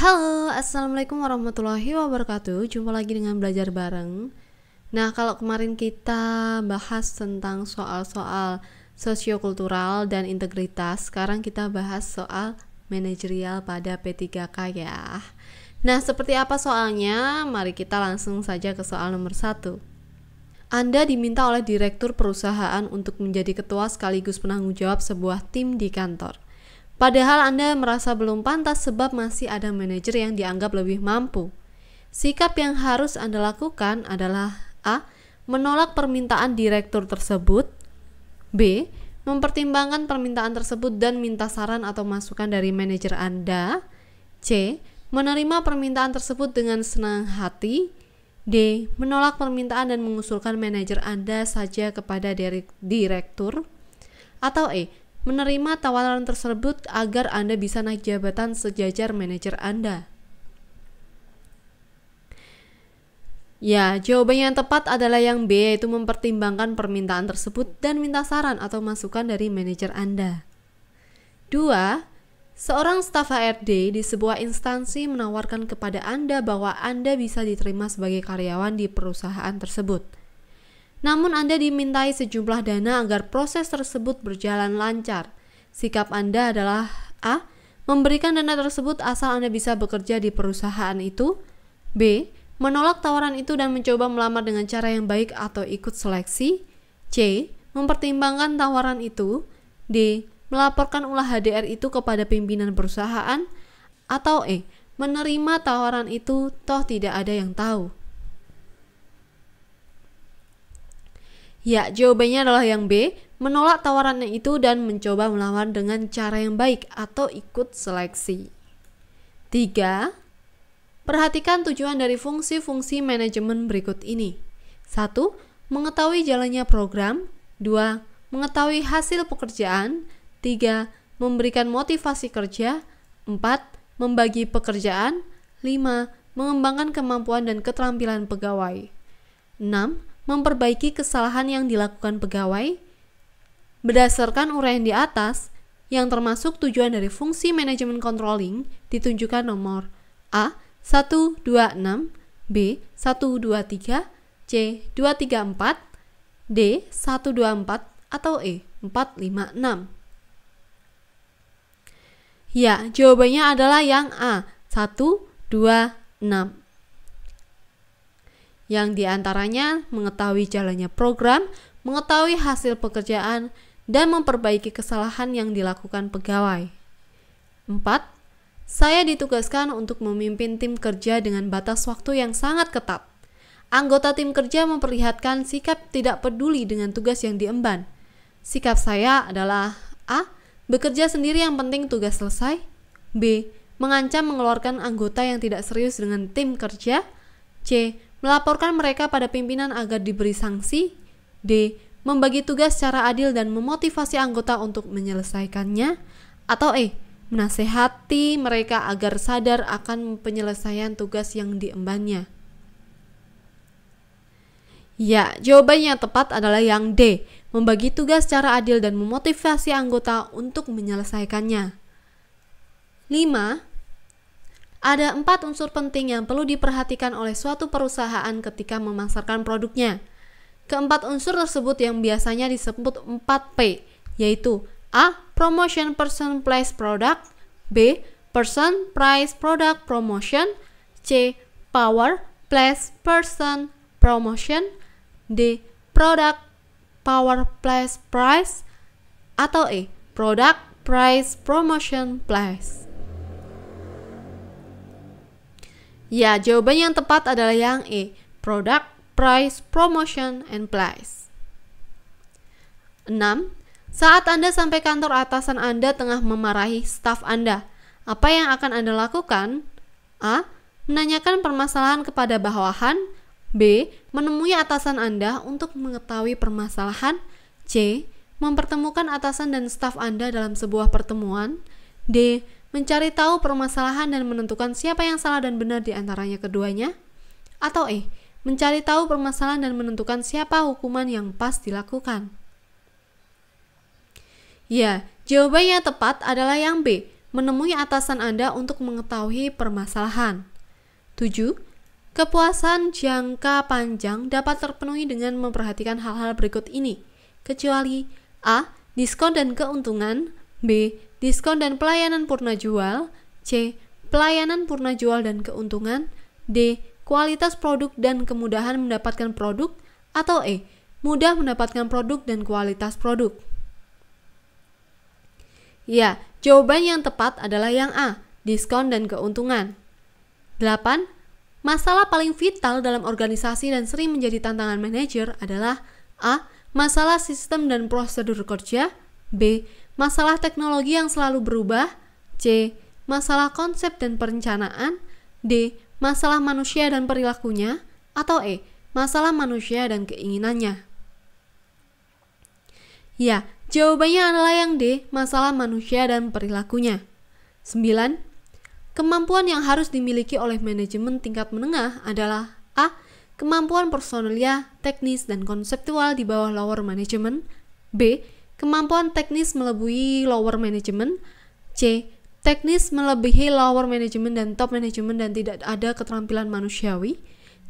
Halo, Assalamualaikum warahmatullahi wabarakatuh Jumpa lagi dengan Belajar Bareng Nah, kalau kemarin kita bahas tentang soal-soal sosiokultural dan integritas Sekarang kita bahas soal manajerial pada P3K ya Nah, seperti apa soalnya? Mari kita langsung saja ke soal nomor satu. anda diminta oleh direktur perusahaan untuk menjadi ketua sekaligus penanggung jawab sebuah tim di kantor. Padahal Anda merasa belum pantas sebab masih ada manajer yang dianggap lebih mampu. Sikap yang harus Anda lakukan adalah A. Menolak permintaan direktur tersebut B. Mempertimbangkan permintaan tersebut dan minta saran atau masukan dari manajer Anda C. Menerima permintaan tersebut dengan senang hati D. Menolak permintaan dan mengusulkan manajer Anda saja kepada direktur atau E menerima tawaran tersebut agar Anda bisa naik jabatan sejajar manajer Anda. Ya, jawaban yang tepat adalah yang B, yaitu mempertimbangkan permintaan tersebut dan minta saran atau masukan dari manajer Anda. Dua, Seorang staf HRD di sebuah instansi menawarkan kepada Anda bahwa Anda bisa diterima sebagai karyawan di perusahaan tersebut. Namun Anda dimintai sejumlah dana agar proses tersebut berjalan lancar. Sikap Anda adalah A. Memberikan dana tersebut asal Anda bisa bekerja di perusahaan itu. B. Menolak tawaran itu dan mencoba melamar dengan cara yang baik atau ikut seleksi. C. Mempertimbangkan tawaran itu. D. Melaporkan ulah HDR itu kepada pimpinan perusahaan. Atau E. Menerima tawaran itu, toh tidak ada yang tahu. Ya, jawabannya adalah yang B, menolak tawarannya itu dan mencoba melawan dengan cara yang baik atau ikut seleksi. 3. Perhatikan tujuan dari fungsi-fungsi manajemen berikut ini. 1. Mengetahui jalannya program. 2. Mengetahui hasil pekerjaan. 3. Memberikan motivasi kerja. 4. Membagi pekerjaan. 5. Mengembangkan kemampuan dan keterampilan pegawai. 6 memperbaiki kesalahan yang dilakukan pegawai berdasarkan uraian di atas yang termasuk tujuan dari fungsi manajemen controlling ditunjukkan nomor A 126, B 123, C 234, D 124 atau E 456. Ya, jawabannya adalah yang A, 126 yang diantaranya mengetahui jalannya program, mengetahui hasil pekerjaan, dan memperbaiki kesalahan yang dilakukan pegawai. 4. Saya ditugaskan untuk memimpin tim kerja dengan batas waktu yang sangat ketat. Anggota tim kerja memperlihatkan sikap tidak peduli dengan tugas yang diemban. Sikap saya adalah A. Bekerja sendiri yang penting tugas selesai. B. Mengancam mengeluarkan anggota yang tidak serius dengan tim kerja. C melaporkan mereka pada pimpinan agar diberi sanksi, D. membagi tugas secara adil dan memotivasi anggota untuk menyelesaikannya, atau E. menasehati mereka agar sadar akan penyelesaian tugas yang diembannya. Ya, jawabannya yang tepat adalah yang D, membagi tugas secara adil dan memotivasi anggota untuk menyelesaikannya. 5. Ada empat unsur penting yang perlu diperhatikan oleh suatu perusahaan ketika memasarkan produknya. Keempat unsur tersebut yang biasanya disebut 4P, yaitu A. Promotion Person Place Product B. Person Price Product Promotion C. Power Place Person Promotion D. Product Power Place Price atau E. Product Price Promotion Place Ya, jawaban yang tepat adalah yang E. Product, price, promotion, and price. 6. Saat Anda sampai kantor atasan Anda tengah memarahi staf Anda, apa yang akan Anda lakukan? A. Menanyakan permasalahan kepada bawahan. B. Menemui atasan Anda untuk mengetahui permasalahan. C. Mempertemukan atasan dan staf Anda dalam sebuah pertemuan. D mencari tahu permasalahan dan menentukan siapa yang salah dan benar di antaranya keduanya? Atau E. Mencari tahu permasalahan dan menentukan siapa hukuman yang pas dilakukan. Ya, jawabannya tepat adalah yang B. Menemui atasan Anda untuk mengetahui permasalahan. 7. Kepuasan jangka panjang dapat terpenuhi dengan memperhatikan hal-hal berikut ini, kecuali A. Diskon dan keuntungan B diskon dan pelayanan purna jual, C. Pelayanan purna jual dan keuntungan, D. Kualitas produk dan kemudahan mendapatkan produk, atau E. Mudah mendapatkan produk dan kualitas produk. Ya, jawaban yang tepat adalah yang A, diskon dan keuntungan. 8. Masalah paling vital dalam organisasi dan sering menjadi tantangan manajer adalah A. Masalah sistem dan prosedur kerja B masalah teknologi yang selalu berubah, C. masalah konsep dan perencanaan, D. masalah manusia dan perilakunya, atau E. masalah manusia dan keinginannya. Ya, jawabannya adalah yang D, masalah manusia dan perilakunya. 9. Kemampuan yang harus dimiliki oleh manajemen tingkat menengah adalah A. Kemampuan personalia, teknis, dan konseptual di bawah lower management B Kemampuan teknis melebihi lower management. C. Teknis melebihi lower management dan top management dan tidak ada keterampilan manusiawi.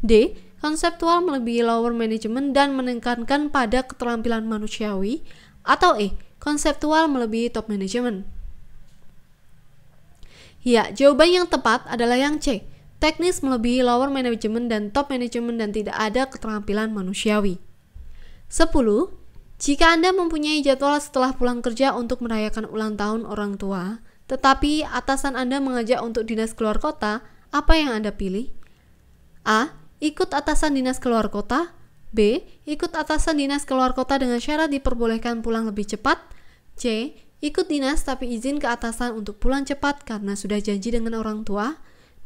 D. Konseptual melebihi lower management dan menekankan pada keterampilan manusiawi. Atau E. Konseptual melebihi top management. Ya, jawaban yang tepat adalah yang C. Teknis melebihi lower management dan top management dan tidak ada keterampilan manusiawi. 10. Jika Anda mempunyai jadwal setelah pulang kerja untuk merayakan ulang tahun orang tua, tetapi atasan Anda mengajak untuk dinas keluar kota, apa yang Anda pilih? A. Ikut atasan dinas keluar kota. B. Ikut atasan dinas keluar kota dengan syarat diperbolehkan pulang lebih cepat. C. Ikut dinas tapi izin ke atasan untuk pulang cepat karena sudah janji dengan orang tua.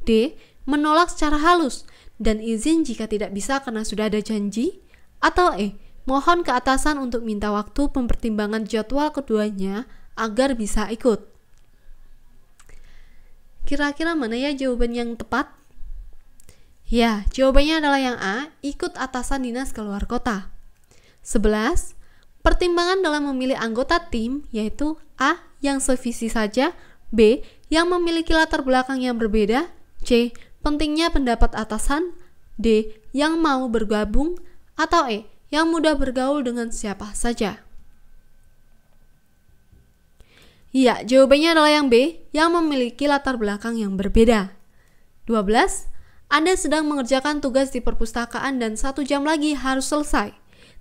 D. Menolak secara halus dan izin jika tidak bisa karena sudah ada janji. Atau E Mohon ke atasan untuk minta waktu pempertimbangan jadwal keduanya agar bisa ikut. Kira-kira mana ya jawaban yang tepat? Ya, jawabannya adalah yang A, ikut atasan dinas keluar kota. 11. Pertimbangan dalam memilih anggota tim yaitu A yang sevisi saja, B yang memiliki latar belakang yang berbeda, C pentingnya pendapat atasan, D yang mau bergabung, atau E yang mudah bergaul dengan siapa saja? Iya jawabannya adalah yang B, yang memiliki latar belakang yang berbeda. 12. Anda sedang mengerjakan tugas di perpustakaan dan satu jam lagi harus selesai.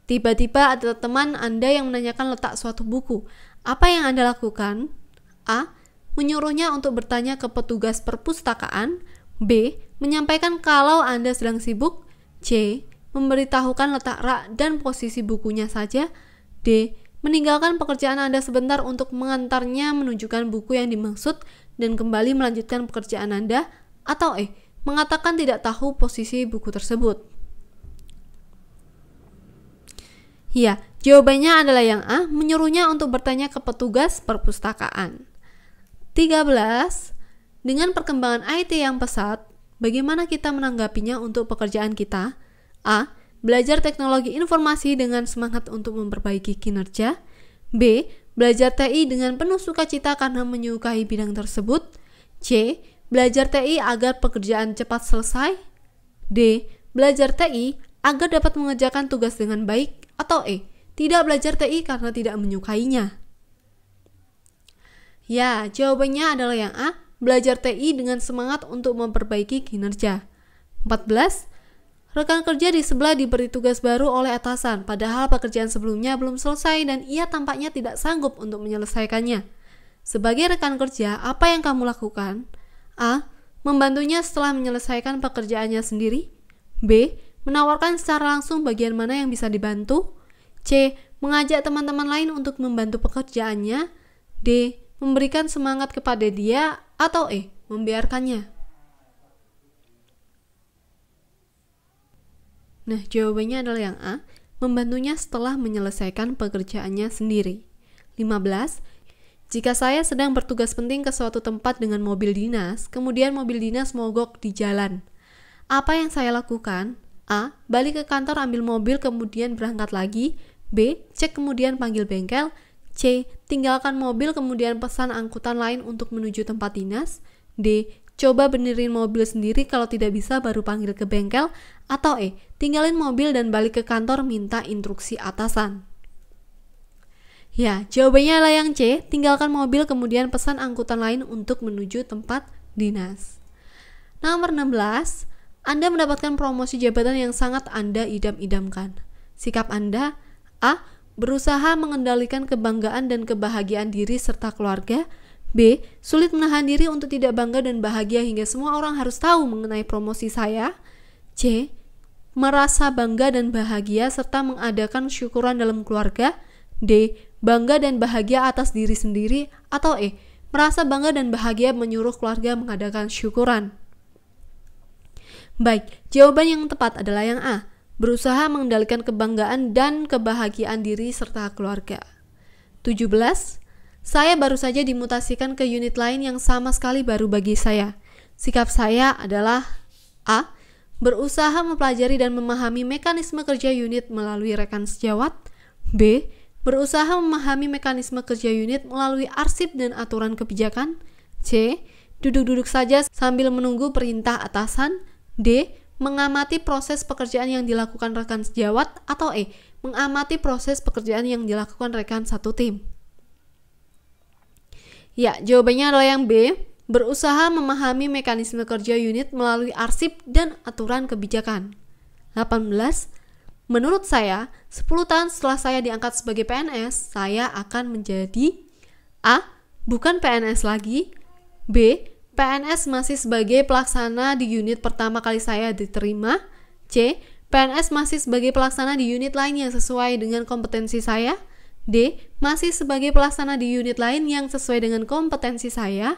Tiba-tiba ada teman Anda yang menanyakan letak suatu buku. Apa yang Anda lakukan? A. Menyuruhnya untuk bertanya ke petugas perpustakaan. B. Menyampaikan kalau Anda sedang sibuk. C memberitahukan letak rak dan posisi bukunya saja. D. Meninggalkan pekerjaan Anda sebentar untuk mengantarnya menunjukkan buku yang dimaksud dan kembali melanjutkan pekerjaan Anda. Atau E. Mengatakan tidak tahu posisi buku tersebut. Ya, jawabannya adalah yang A, menyuruhnya untuk bertanya ke petugas perpustakaan. 13. Dengan perkembangan IT yang pesat, bagaimana kita menanggapinya untuk pekerjaan kita? A. Belajar teknologi informasi dengan semangat untuk memperbaiki kinerja. B. Belajar TI dengan penuh sukacita karena menyukai bidang tersebut. C. Belajar TI agar pekerjaan cepat selesai. D. Belajar TI agar dapat mengerjakan tugas dengan baik. Atau E. Tidak belajar TI karena tidak menyukainya. Ya, jawabannya adalah yang A. Belajar TI dengan semangat untuk memperbaiki kinerja. 14. Rekan kerja di sebelah diberi tugas baru oleh atasan, padahal pekerjaan sebelumnya belum selesai dan ia tampaknya tidak sanggup untuk menyelesaikannya. Sebagai rekan kerja, apa yang kamu lakukan? A. Membantunya setelah menyelesaikan pekerjaannya sendiri. B. Menawarkan secara langsung bagian mana yang bisa dibantu. C. Mengajak teman-teman lain untuk membantu pekerjaannya. D. Memberikan semangat kepada dia atau E. Membiarkannya. Nah, jawabannya adalah yang A, membantunya setelah menyelesaikan pekerjaannya sendiri. 15. Jika saya sedang bertugas penting ke suatu tempat dengan mobil dinas, kemudian mobil dinas mogok di jalan. Apa yang saya lakukan? A. Balik ke kantor ambil mobil kemudian berangkat lagi. B. Cek kemudian panggil bengkel. C. Tinggalkan mobil kemudian pesan angkutan lain untuk menuju tempat dinas. D. Coba benerin mobil sendiri kalau tidak bisa baru panggil ke bengkel. Atau E tinggalin mobil dan balik ke kantor minta instruksi atasan. Ya, jawabannya adalah yang C, tinggalkan mobil kemudian pesan angkutan lain untuk menuju tempat dinas. Nomor 16, Anda mendapatkan promosi jabatan yang sangat Anda idam-idamkan. Sikap Anda A. Berusaha mengendalikan kebanggaan dan kebahagiaan diri serta keluarga B. Sulit menahan diri untuk tidak bangga dan bahagia hingga semua orang harus tahu mengenai promosi saya C merasa bangga dan bahagia serta mengadakan syukuran dalam keluarga. D. Bangga dan bahagia atas diri sendiri atau E. Merasa bangga dan bahagia menyuruh keluarga mengadakan syukuran. Baik, jawaban yang tepat adalah yang A. Berusaha mengendalikan kebanggaan dan kebahagiaan diri serta keluarga. 17. Saya baru saja dimutasikan ke unit lain yang sama sekali baru bagi saya. Sikap saya adalah A berusaha mempelajari dan memahami mekanisme kerja unit melalui rekan sejawat. B. Berusaha memahami mekanisme kerja unit melalui arsip dan aturan kebijakan. C. Duduk-duduk saja sambil menunggu perintah atasan. D. Mengamati proses pekerjaan yang dilakukan rekan sejawat atau E. Mengamati proses pekerjaan yang dilakukan rekan satu tim. Ya, jawabannya adalah yang B berusaha memahami mekanisme kerja unit melalui arsip dan aturan kebijakan. 18. Menurut saya, 10 tahun setelah saya diangkat sebagai PNS, saya akan menjadi A. Bukan PNS lagi B. PNS masih sebagai pelaksana di unit pertama kali saya diterima C. PNS masih sebagai pelaksana di unit lain yang sesuai dengan kompetensi saya D. Masih sebagai pelaksana di unit lain yang sesuai dengan kompetensi saya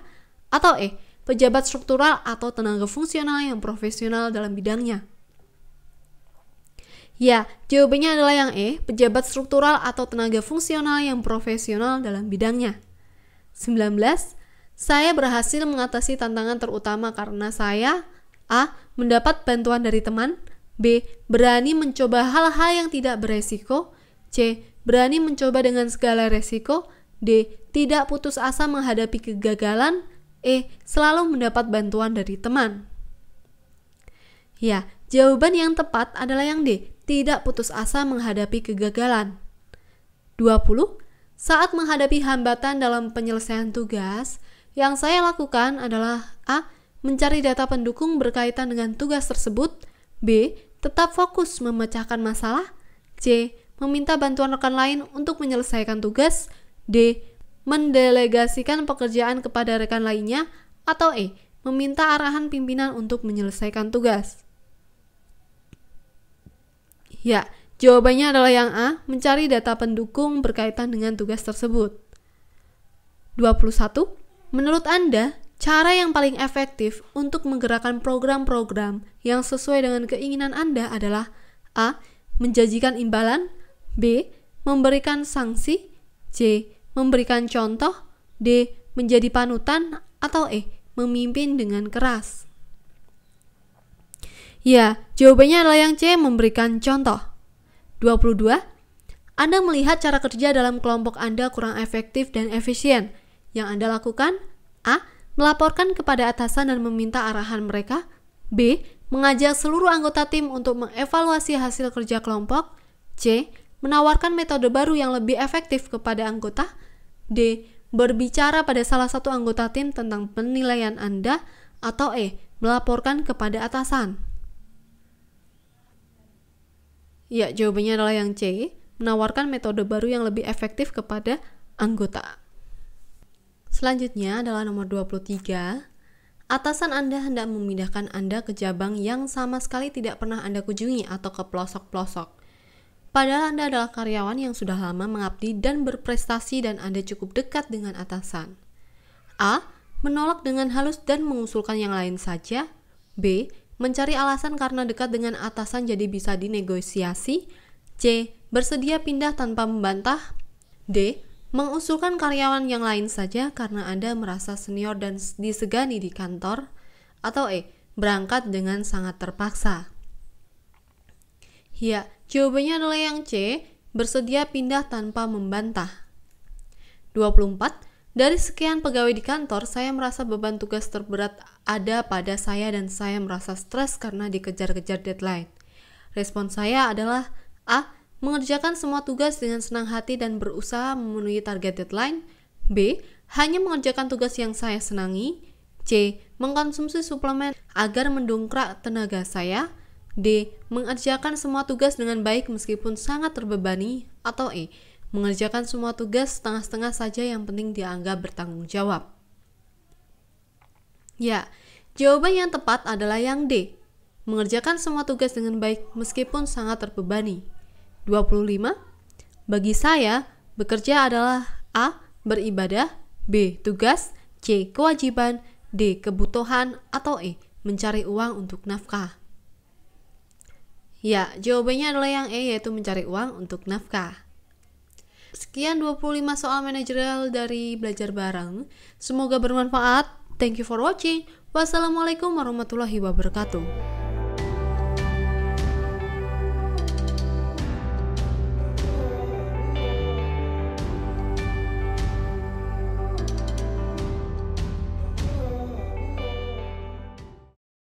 atau E. Pejabat struktural atau tenaga fungsional yang profesional dalam bidangnya. Ya, jawabannya adalah yang E, pejabat struktural atau tenaga fungsional yang profesional dalam bidangnya. 19. Saya berhasil mengatasi tantangan terutama karena saya A. Mendapat bantuan dari teman B. Berani mencoba hal-hal yang tidak beresiko C. Berani mencoba dengan segala resiko D. Tidak putus asa menghadapi kegagalan E. Selalu mendapat bantuan dari teman. Ya, jawaban yang tepat adalah yang D. Tidak putus asa menghadapi kegagalan. 20. Saat menghadapi hambatan dalam penyelesaian tugas, yang saya lakukan adalah A. Mencari data pendukung berkaitan dengan tugas tersebut B. Tetap fokus memecahkan masalah C. Meminta bantuan rekan lain untuk menyelesaikan tugas D mendelegasikan pekerjaan kepada rekan lainnya, atau E. Meminta arahan pimpinan untuk menyelesaikan tugas. Ya, jawabannya adalah yang A, mencari data pendukung berkaitan dengan tugas tersebut. 21. Menurut Anda, cara yang paling efektif untuk menggerakkan program-program yang sesuai dengan keinginan Anda adalah A. Menjanjikan imbalan B. Memberikan sanksi C memberikan contoh, D. menjadi panutan, atau E. memimpin dengan keras. Ya, jawabannya adalah yang C, memberikan contoh. 22. Anda melihat cara kerja dalam kelompok Anda kurang efektif dan efisien. Yang Anda lakukan, A. Melaporkan kepada atasan dan meminta arahan mereka. B. Mengajak seluruh anggota tim untuk mengevaluasi hasil kerja kelompok. C menawarkan metode baru yang lebih efektif kepada anggota. D. Berbicara pada salah satu anggota tim tentang penilaian Anda. Atau E. Melaporkan kepada atasan. Ya, jawabannya adalah yang C. Menawarkan metode baru yang lebih efektif kepada anggota. Selanjutnya adalah nomor 23. Atasan Anda hendak memindahkan Anda ke jabang yang sama sekali tidak pernah Anda kunjungi atau ke pelosok-pelosok. Padahal Anda adalah karyawan yang sudah lama mengabdi dan berprestasi dan Anda cukup dekat dengan atasan. A. Menolak dengan halus dan mengusulkan yang lain saja. B. Mencari alasan karena dekat dengan atasan jadi bisa dinegosiasi. C. Bersedia pindah tanpa membantah. D. Mengusulkan karyawan yang lain saja karena Anda merasa senior dan disegani di kantor. Atau E. Berangkat dengan sangat terpaksa. Ya, jawabannya adalah yang C, bersedia pindah tanpa membantah. 24. Dari sekian pegawai di kantor, saya merasa beban tugas terberat ada pada saya dan saya merasa stres karena dikejar-kejar deadline. Respon saya adalah A. Mengerjakan semua tugas dengan senang hati dan berusaha memenuhi target deadline. B. Hanya mengerjakan tugas yang saya senangi. C. Mengkonsumsi suplemen agar mendongkrak tenaga saya. D. Mengerjakan semua tugas dengan baik meskipun sangat terbebani. Atau E. Mengerjakan semua tugas setengah-setengah saja yang penting dianggap bertanggung jawab. Ya, jawaban yang tepat adalah yang D. Mengerjakan semua tugas dengan baik meskipun sangat terbebani. 25. Bagi saya, bekerja adalah A. Beribadah B. Tugas C. Kewajiban D. Kebutuhan atau E. Mencari uang untuk nafkah Ya, jawabannya adalah yang E yaitu mencari uang untuk nafkah. Sekian 25 soal manajerial dari Belajar Bareng. Semoga bermanfaat. Thank you for watching. Wassalamualaikum warahmatullahi wabarakatuh.